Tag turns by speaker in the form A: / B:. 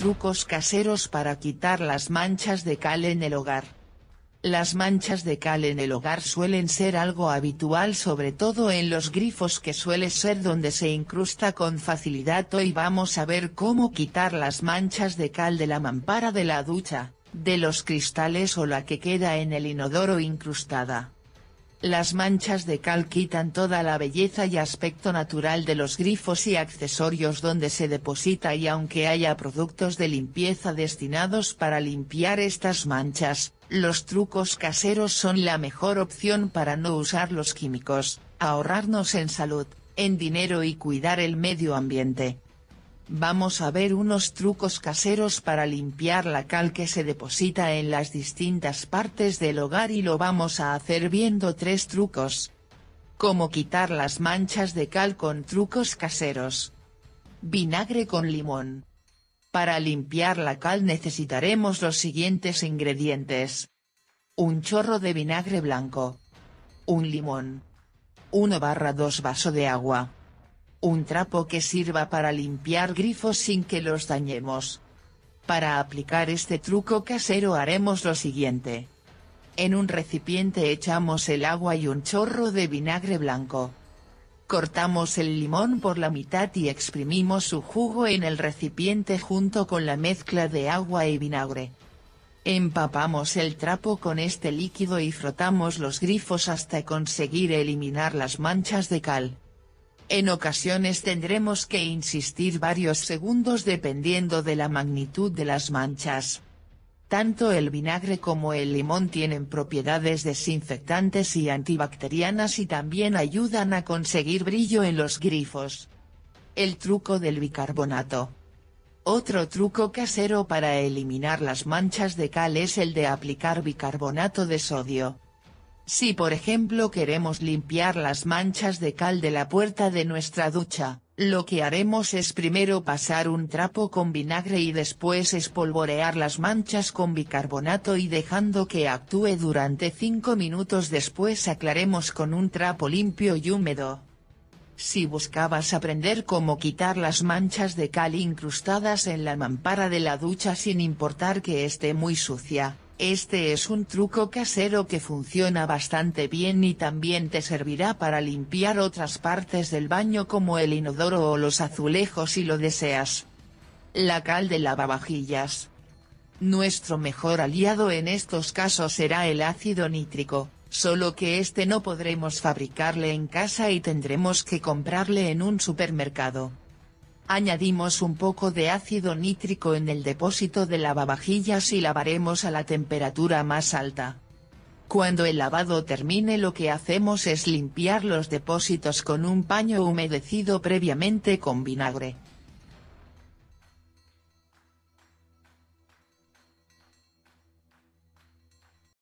A: trucos caseros para quitar las manchas de cal en el hogar. Las manchas de cal en el hogar suelen ser algo habitual sobre todo en los grifos que suele ser donde se incrusta con facilidad. Hoy vamos a ver cómo quitar las manchas de cal de la mampara de la ducha, de los cristales o la que queda en el inodoro incrustada. Las manchas de cal quitan toda la belleza y aspecto natural de los grifos y accesorios donde se deposita y aunque haya productos de limpieza destinados para limpiar estas manchas, los trucos caseros son la mejor opción para no usar los químicos, ahorrarnos en salud, en dinero y cuidar el medio ambiente. Vamos a ver unos trucos caseros para limpiar la cal que se deposita en las distintas partes del hogar y lo vamos a hacer viendo tres trucos. Cómo quitar las manchas de cal con trucos caseros. Vinagre con limón. Para limpiar la cal necesitaremos los siguientes ingredientes. Un chorro de vinagre blanco. Un limón. 1 barra 2 vaso de agua un trapo que sirva para limpiar grifos sin que los dañemos. Para aplicar este truco casero haremos lo siguiente. En un recipiente echamos el agua y un chorro de vinagre blanco. Cortamos el limón por la mitad y exprimimos su jugo en el recipiente junto con la mezcla de agua y vinagre. Empapamos el trapo con este líquido y frotamos los grifos hasta conseguir eliminar las manchas de cal. En ocasiones tendremos que insistir varios segundos dependiendo de la magnitud de las manchas. Tanto el vinagre como el limón tienen propiedades desinfectantes y antibacterianas y también ayudan a conseguir brillo en los grifos. El truco del bicarbonato. Otro truco casero para eliminar las manchas de cal es el de aplicar bicarbonato de sodio. Si por ejemplo queremos limpiar las manchas de cal de la puerta de nuestra ducha, lo que haremos es primero pasar un trapo con vinagre y después espolvorear las manchas con bicarbonato y dejando que actúe durante 5 minutos después aclaremos con un trapo limpio y húmedo. Si buscabas aprender cómo quitar las manchas de cal incrustadas en la mampara de la ducha sin importar que esté muy sucia, este es un truco casero que funciona bastante bien y también te servirá para limpiar otras partes del baño como el inodoro o los azulejos si lo deseas. La cal de lavavajillas. Nuestro mejor aliado en estos casos será el ácido nítrico, solo que este no podremos fabricarle en casa y tendremos que comprarle en un supermercado. Añadimos un poco de ácido nítrico en el depósito de lavavajillas y lavaremos a la temperatura más alta. Cuando el lavado termine lo que hacemos es limpiar los depósitos con un paño humedecido previamente con vinagre.